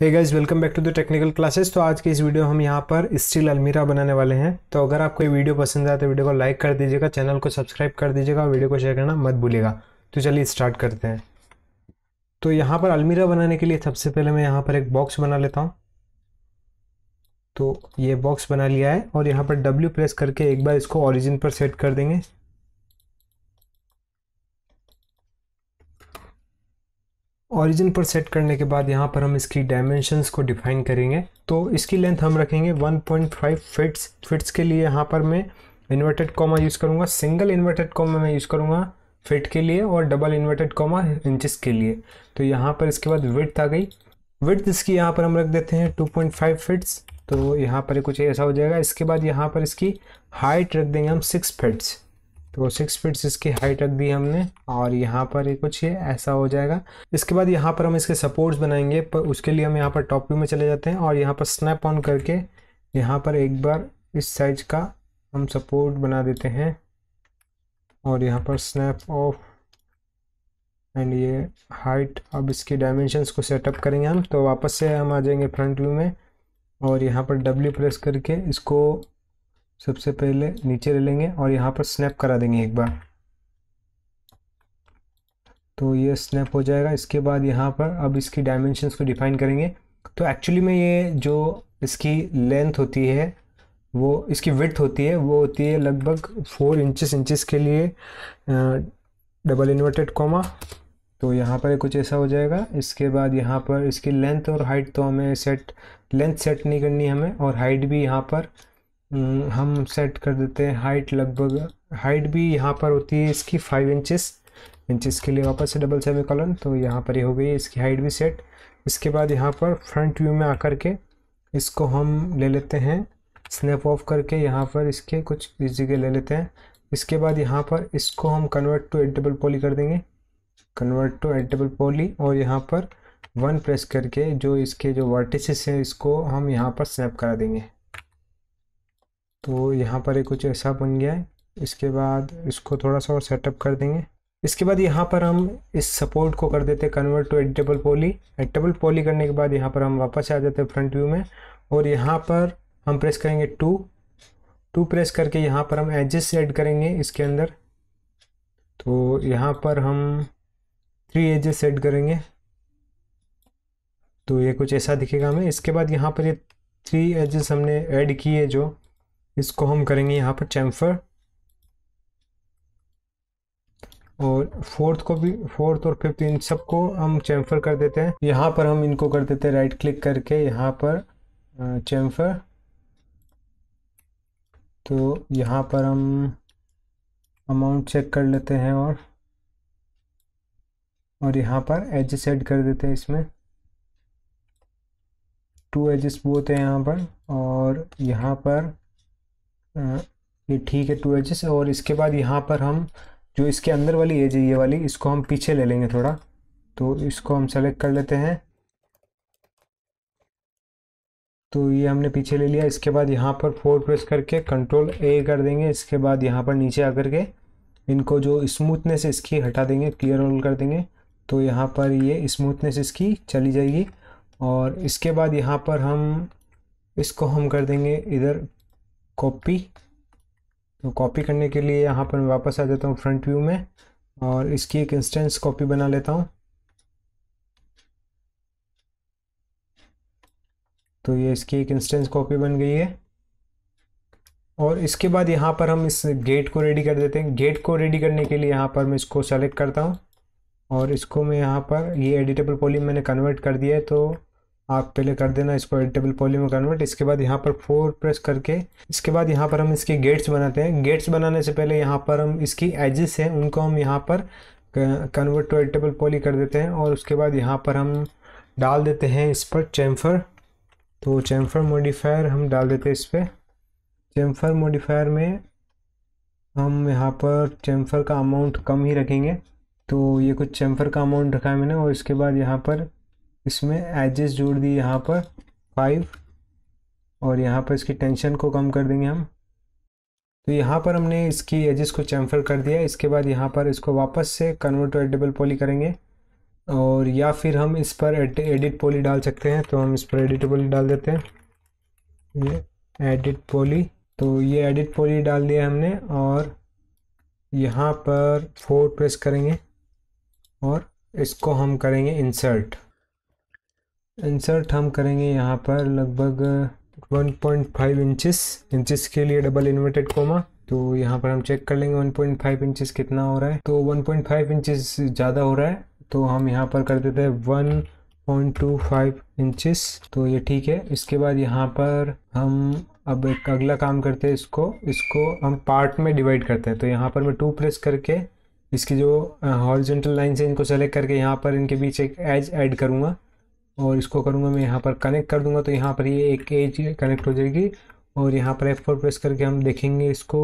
hey guys welcome back to the technical classes तो आज के इस वीडियो हम यहाँ पर स्टील अलमीरा बनाने वाले हैं तो अगर आपको ये वीडियो पसंद आए तो वीडियो को लाइक कर दीजिएगा चैनल को सब्सक्राइब कर दीजिएगा वीडियो को शेयर करना मत भूलिएगा तो चलिए स्टार्ट करते हैं तो यहाँ पर अलमीरा बनाने के लिए सबसे पहले मैं यहाँ पर एक बॉक्स बना लेता हूँ तो ये बॉक्स बना लिया है और यहाँ पर डब्ल्यू प्रेस करके एक बार इसको ऑरिजिन पर सेट कर देंगे ऑरिजिन पर सेट करने के बाद यहाँ पर हम इसकी डायमेंशंस को डिफाइन करेंगे तो इसकी लेंथ हम रखेंगे 1.5 फिट्स फिट्स के लिए यहाँ पर मैं इन्वर्टेड कॉमा यूज़ करूँगा सिंगल इन्वर्टेड कॉमा मैं यूज़ करूँगा फिट के लिए और डबल इन्वर्टेड कॉमा इंचज़ के लिए तो यहाँ पर इसके बाद विथ आ गई विथ इसकी यहाँ पर हम रख देते हैं टू फिट्स तो यहाँ पर कुछ ऐसा हो जाएगा इसके बाद यहाँ पर इसकी हाइट रख देंगे हम सिक्स फिट्स तो सिक्स फिट इसकी हाइट रख दी हमने और यहाँ पर ये कुछ ये ऐसा हो जाएगा इसके बाद यहाँ पर हम इसके सपोर्ट्स बनाएंगे पर उसके लिए हम यहाँ पर टॉप व्यू में चले जाते हैं और यहाँ पर स्नैप ऑन करके यहाँ पर एक बार इस साइज का हम सपोर्ट बना देते हैं और यहाँ पर स्नैप ऑफ एंड ये हाइट अब इसके डायमेंशंस को सेटअप करेंगे हम तो वापस से हम आ जाएंगे फ्रंट व्यू में और यहाँ पर डब्ल्यू प्रेस करके इसको सबसे पहले नीचे ले लेंगे और यहाँ पर स्नैप करा देंगे एक बार तो ये स्नैप हो जाएगा इसके बाद यहाँ पर अब इसकी डायमेंशंस को डिफाइन करेंगे तो एक्चुअली में ये जो इसकी लेंथ होती है वो इसकी विथ होती है वो होती है लगभग फोर इंचेस इंचेस के लिए डबल इन्वर्टेड कॉमा तो यहाँ पर कुछ ऐसा हो जाएगा इसके बाद यहाँ पर इसकी लेंथ और हाइट तो हमें सेट लेंथ सेट नहीं करनी हमें और हाइट भी यहाँ पर हम्म, हम सेट कर देते हैं हाइट लगभग हाइट भी यहाँ पर होती है इसकी फाइव इंचेस इंचेस के लिए वापस से डबल सेवन कॉलन तो यहाँ पर ये हो गई इसकी हाइट भी सेट इसके बाद यहाँ पर फ्रंट व्यू में आकर के इसको हम ले लेते हैं स्नैप ऑफ करके यहाँ पर इसके कुछ इस जगह ले लेते हैं इसके बाद यहाँ पर इसको हम कन्वर्ट टू डबल पॉली कर देंगे कन्वर्ट टू डबल पॉली और यहाँ पर वन प्रेस करके जो इसके जो वर्टिसेस हैं इसको हम यहाँ पर स्नैप करा देंगे तो यहाँ पर ये कुछ ऐसा बन गया है इसके बाद इसको थोड़ा सा और सेटअप कर देंगे इसके बाद यहाँ पर हम इस सपोर्ट को कर देते convert to editable poly editable poly करने के बाद यहाँ पर हम वापस आ जाते हैं फ्रंट व्यू में और यहाँ पर हम प्रेस करेंगे टू टू प्रेस करके यहाँ पर हम एजेस ऐड करेंगे इसके अंदर तो यहाँ पर हम थ्री एजेस ऐड करेंगे तो ये कुछ ऐसा दिखेगा हमें इसके बाद यहाँ पर ये थ्री एजेस हमने ऐड किए जो इसको हम करेंगे यहाँ पर चैम्फर और फोर्थ को भी फोर्थ और फिफ्थ इन सबको हम चैम्फर कर देते हैं यहाँ पर हम इनको कर देते हैं राइट क्लिक करके यहाँ पर चैम्फर तो यहाँ पर हम अमाउंट चेक कर लेते हैं और और यहाँ पर एज सेट कर देते हैं इसमें टू एजेस बोते हैं यहाँ पर और यहाँ पर ये ठीक है टू एजेस और इसके बाद यहाँ पर हम जो इसके अंदर वाली एज है ये वाली इसको हम पीछे ले लेंगे थोड़ा तो इसको हम सेलेक्ट कर लेते हैं तो ये हमने पीछे ले लिया इसके बाद यहाँ पर फोर प्रेस करके कंट्रोल ए कर देंगे इसके बाद यहाँ पर नीचे आकर के इनको जो स्मूथनेस इसकी हटा देंगे क्लियर ऑल कर देंगे तो यहाँ पर ये स्मूथनेस इसकी चली जाएगी और इसके बाद यहाँ पर हम इसको हम कर देंगे इधर कॉपी तो कॉपी करने के लिए यहाँ पर मैं वापस आ जाता हूँ फ्रंट व्यू में और इसकी एक इंस्टेंस कॉपी बना लेता हूँ तो ये इसकी एक इंस्टेंस कॉपी बन गई है और इसके बाद यहाँ पर हम इस गेट को रेडी कर देते हैं गेट को रेडी करने के लिए यहाँ पर मैं इसको सेलेक्ट करता हूँ और इसको मैं यहाँ पर ये एडिटेबल पॉली मैंने कन्वर्ट कर दिया है तो आप पहले कर देना इसको एडिटेबल पॉली में कन्वर्ट इसके बाद यहाँ पर फोर प्रेस करके इसके बाद यहाँ पर हम इसके गेट्स बनाते हैं गेट्स बनाने से पहले यहाँ पर हम इसकी एजेस हैं उनको हम यहाँ पर कन्वर्ट टू एडिटेबल पॉली कर देते हैं और उसके बाद यहाँ पर हम डाल देते हैं इस पर चैम्फर तो चैम्फर मोडिफायर हम डाल देते हैं इस पर चैम्फर मोडिफायर में हम यहाँ पर चैम्फर का अमाउंट कम ही रखेंगे तो ये कुछ चैम्फर का अमाउंट रखा है मैंने और इसके बाद यहाँ पर इसमें एजेस जोड़ दिए यहाँ पर फाइव और यहाँ पर इसकी टेंशन को कम कर देंगे हम तो यहाँ पर हमने इसकी एजेस को चैम्फर कर दिया इसके बाद यहाँ पर इसको वापस से कन्वर्ट टू एडिबल पॉली करेंगे और या फिर हम इस पर एडिट पॉली डाल सकते हैं तो हम इस पर एडिट पॉली डाल देते हैं ये एडिट पॉली तो ये एडिट पॉली डाल दिया हमने और यहाँ पर फोर प्रेस करेंगे और इसको हम करेंगे इंसर्ट इंसर्ट हम करेंगे यहाँ पर लगभग 1.5 इंचेस इंचेस के लिए डबल इन्वर्टेड कोमा तो यहाँ पर हम चेक कर लेंगे 1.5 इंचेस कितना हो रहा है तो 1.5 इंचेस ज़्यादा हो रहा है तो हम यहाँ पर कर देते हैं one point two five inches तो ये ठीक है इसके बाद यहाँ पर हम अब एक अगला काम करते हैं इसको इसको हम पार्ट में डिवाइड करते हैं तो यहाँ पर मैं टू प्रेस करके इसकी जो हॉरिजेंटल लाइन से इनको सेलेक्ट करके यहाँ पर इनके बीच एक एज ऐड करूँगा और इसको करूँगा मैं यहाँ पर कनेक्ट कर दूँगा तो यहाँ पर ये एक एज कनेक्ट हो जाएगी और यहाँ पर एफ फोर प्रेस करके हम देखेंगे इसको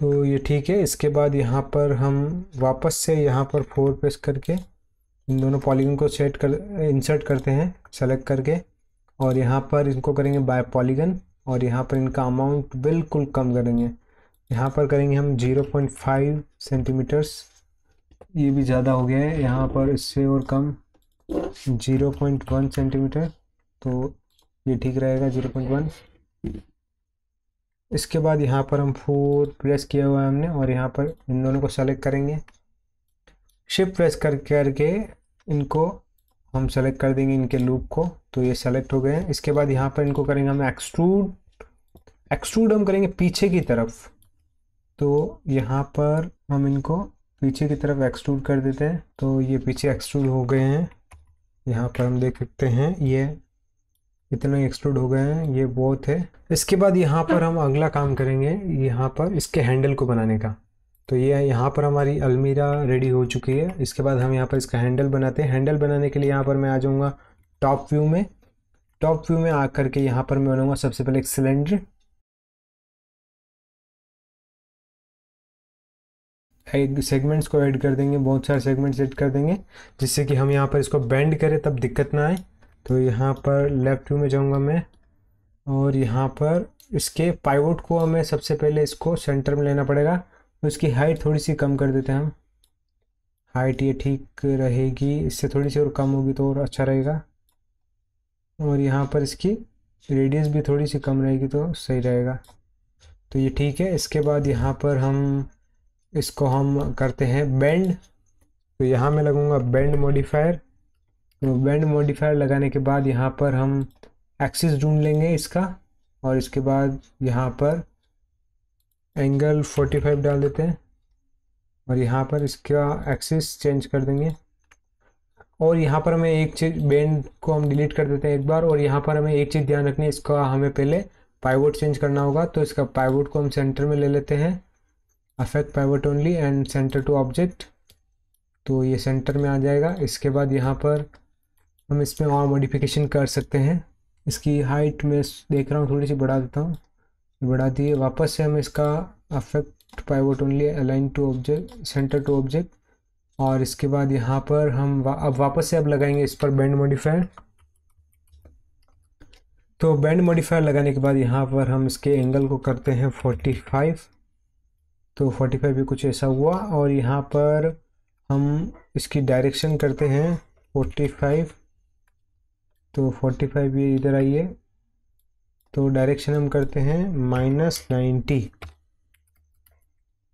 तो ये ठीक है इसके बाद यहाँ पर हम वापस से यहाँ पर फोर प्रेस करके इन दोनों पॉलीगन को सेट कर इंसर्ट करते हैं सेलेक्ट करके और यहाँ पर इनको करेंगे बाय पॉलीगन और यहाँ पर इनका अमाउंट बिल्कुल कम करेंगे यहाँ पर करेंगे हम जीरो पॉइंट फाइव सेंटीमीटर्स ये भी ज़्यादा हो गया है यहाँ पर इससे और कम जीरो पॉइंट वन सेंटीमीटर तो ये ठीक रहेगा जीरो पॉइंट वन इसके बाद यहाँ पर हम फोर प्रेस किया हुआ है हमने और यहाँ पर इन दोनों को सेलेक्ट करेंगे शिफ्ट प्रेस कर करके इनको हम सेलेक्ट कर देंगे इनके लूप को तो ये सेलेक्ट हो गए हैं इसके बाद यहाँ पर इनको करेंगे हम एक्सट्रूड एक्सट्रूड हम करेंगे पीछे की तरफ तो यहाँ पर हम इनको पीछे की तरफ एक्सट्रूड कर देते हैं तो ये पीछे एक्सट्रूड हो गए हैं यहाँ पर हम देख सकते हैं ये इतने एक्सप्लोड हो गए हैं ये बहुत है इसके बाद यहाँ पर हम अगला काम करेंगे यहाँ पर इसके हैंडल को बनाने का तो ये यहाँ पर हमारी अलमीरा रेडी हो चुकी है इसके बाद हम यहाँ पर इसका हैंडल बनाते हैं हैंडल बनाने के लिए यहाँ पर मैं आ जाऊँगा टॉप व्यू में टॉप व्यू में आ करके यहाँ पर मैं बनाऊँगा सबसे पहले एक सिलेंडर सेगमेंट्स को ऐड कर देंगे बहुत सारे सेगमेंट्स ऐड कर देंगे जिससे कि हम यहाँ पर इसको बेंड करें तब दिक्कत ना आए तो यहाँ पर लेफ्ट व्यू में जाऊँगा मैं और यहाँ पर इसके पाइवोट को हमें सबसे पहले इसको सेंटर में लेना पड़ेगा तो इसकी हाइट थोड़ी सी कम कर देते हैं हम हाइट ये ठीक रहेगी इससे थोड़ी सी और कम होगी तो और अच्छा रहेगा और यहाँ पर इसकी रेडियस भी थोड़ी सी कम रहेगी तो सही रहेगा तो ये ठीक है इसके बाद यहाँ पर हम इसको हम करते हैं बेंड तो यहाँ मैं लगूँगा बेंड मॉडिफायर तो बेंड मॉडिफायर लगाने के बाद यहाँ पर हम एक्सिस ढूंढ लेंगे इसका और इसके बाद यहाँ पर एंगल 45 डाल देते हैं और यहाँ पर इसका एक्सिस चेंज कर देंगे और यहाँ पर हमें एक चीज़ बेंड को हम डिलीट कर देते हैं एक बार और यहाँ पर हमें एक चीज़ ध्यान रखनी है इसका हमें पहले पाइवोट चेंज करना होगा तो इसका पाइवोट को हम सेंटर में ले लेते हैं affect pivot only and centre to object तो ये सेंटर में आ जाएगा इसके बाद यहाँ पर हम इसमें और मॉडिफिकेशन कर सकते हैं इसकी हाइट में देख रहा हूँ थोड़ी सी बढ़ा देता हूँ बढ़ा दिए वापस से हम इसका affect pivot only align to object centre to object और इसके बाद यहाँ पर हम वा, अब वापस से अब लगाएंगे इस पर बैंड मॉडिफायर तो बैंड मॉडिफायर लगाने के बाद यहाँ पर हम इसके एंगल को करते हैं 45 तो 45 भी कुछ ऐसा हुआ और यहाँ पर हम इसकी डायरेक्शन करते हैं 45 तो 45 ये इधर आइए तो डायरेक्शन हम करते हैं माइनस नाइन्टी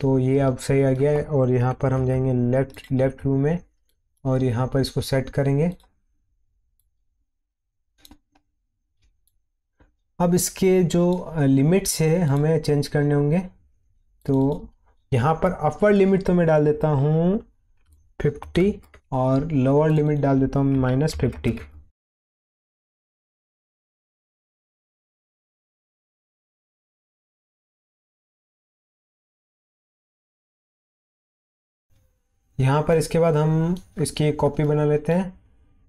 तो ये अब सही आ गया है और यहाँ पर हम जाएंगे लेफ़्ट लेफ़्ट व्यू में और यहाँ पर इसको सेट करेंगे अब इसके जो लिमिट्स है हमें चेंज करने होंगे तो यहाँ पर अपर लिमिट तो मैं डाल देता हूँ फिफ्टी और लोअर लिमिट डाल देता हूँ माइनस फिफ्टी यहाँ पर इसके बाद हम इसकी कॉपी बना लेते हैं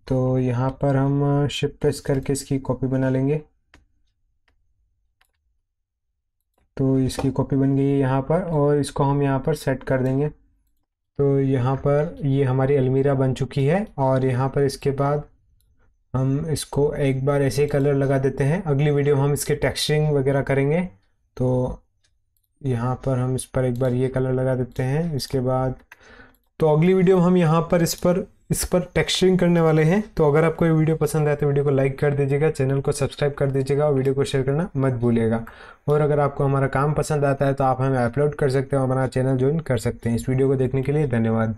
तो यहाँ पर हम शिफ्ट प्रेस करके इसकी कॉपी बना लेंगे तो इसकी कॉपी बन गई है यहाँ पर और इसको हम यहाँ पर सेट कर देंगे तो यहाँ पर ये हमारी अलमीरा बन चुकी है और यहाँ पर इसके बाद हम इसको एक बार ऐसे ही कलर लगा देते हैं अगली वीडियो हम इसके टेक्सचरिंग वगैरह करेंगे तो यहाँ पर हम इस पर एक बार ये कलर लगा देते हैं इसके बाद तो अगली वीडियो हम यहाँ पर इस पर इस पर टेक्सचरिंग करने वाले हैं तो अगर आपको ये वीडियो पसंद आए तो वीडियो को लाइक कर दीजिएगा चैनल को सब्सक्राइब कर दीजिएगा और वीडियो को शेयर करना मत भूलिएगा और अगर आपको हमारा काम पसंद आता है तो आप हमें अपलोड कर सकते हैं हमारा चैनल ज्वाइन कर सकते हैं इस वीडियो को देखने के लिए धन्यवाद